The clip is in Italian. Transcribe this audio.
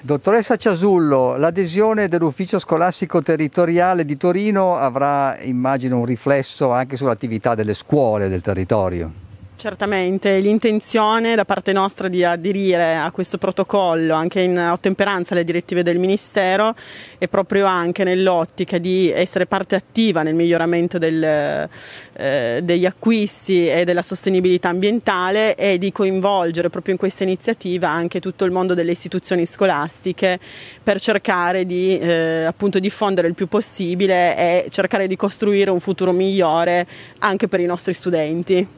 Dottoressa Ciasullo, l'adesione dell'Ufficio Scolastico Territoriale di Torino avrà, immagino, un riflesso anche sull'attività delle scuole del territorio. Certamente, l'intenzione da parte nostra di aderire a questo protocollo anche in ottemperanza alle direttive del Ministero è proprio anche nell'ottica di essere parte attiva nel miglioramento del, eh, degli acquisti e della sostenibilità ambientale e di coinvolgere proprio in questa iniziativa anche tutto il mondo delle istituzioni scolastiche per cercare di eh, appunto diffondere il più possibile e cercare di costruire un futuro migliore anche per i nostri studenti.